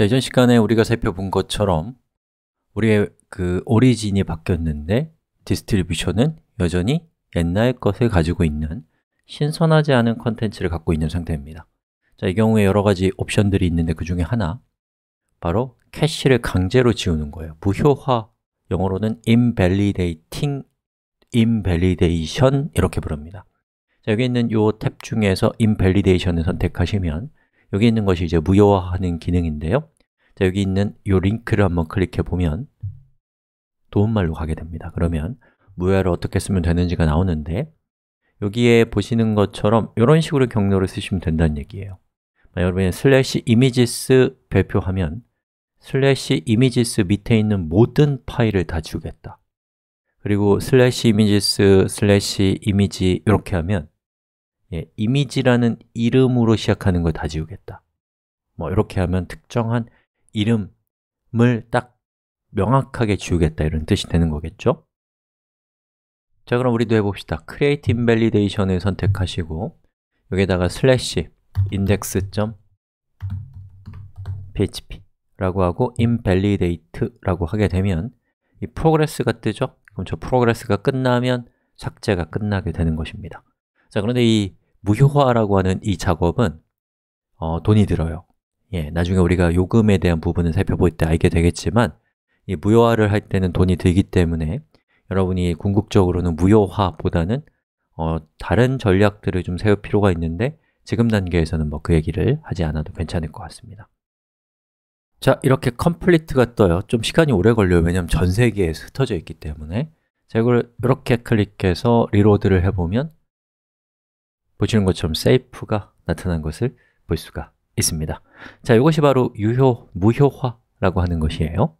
자, 이전 시간에 우리가 살펴본 것처럼 우리의 그 오리진이 바뀌었는데 디스트리뷰션은 여전히 옛날 것을 가지고 있는 신선하지 않은 컨텐츠를 갖고 있는 상태입니다 자, 이 경우에 여러 가지 옵션들이 있는데 그 중에 하나 바로 캐시를 강제로 지우는 거예요 무효화, 영어로는 invalidating, invalidation 이렇게 부릅니다 자, 여기 있는 이 탭 중에서 invalidation을 선택하시면 여기 있는 것이 이제 무효화하는 기능인데요 자, 여기 있는 이 링크를 한번 클릭해 보면 도움말로 가게 됩니다 그러면 무효화를 어떻게 쓰면 되는지가 나오는데 여기에 보시는 것처럼 이런 식으로 경로를 쓰시면 된다는 얘기예요 여러분이 슬래시 이미지스 발표하면 슬래시 이미지스 밑에 있는 모든 파일을 다 지우겠다 그리고 슬래시 이미지스 슬래시 이미지 이렇게 하면 예, 이미지라는 이름으로 시작하는 걸 다 지우겠다 뭐 이렇게 하면 특정한 이름을 딱 명확하게 지우겠다 이런 뜻이 되는 거겠죠? 자 그럼 우리도 해봅시다 create invalidation을 선택하시고 여기다가 에 슬래시 index.php 라고 하고 invalidate라고 하게 되면 이 progress가 뜨죠? 그럼 저 progress가 끝나면 삭제가 끝나게 되는 것입니다 자 그런데 이 무효화라고 하는 이 작업은 어, 돈이 들어요 예, 나중에 우리가 요금에 대한 부분을 살펴볼 때 알게 되겠지만 이 무효화를 할 때는 돈이 들기 때문에 여러분이 궁극적으로는 무효화보다는 어, 다른 전략들을 좀 세울 필요가 있는데 지금 단계에서는 뭐 그 얘기를 하지 않아도 괜찮을 것 같습니다 자, 이렇게 컴플리트가 떠요 좀 시간이 오래 걸려요 왜냐면 하전 세계에 흩어져 있기 때문에 자, 이걸 이렇게 클릭해서 리로드를 해보면 보시는 것처럼 safe가 나타난 것을 볼 수가 있습니다 자, 이것이 바로 유효, 무효화라고 하는 것이에요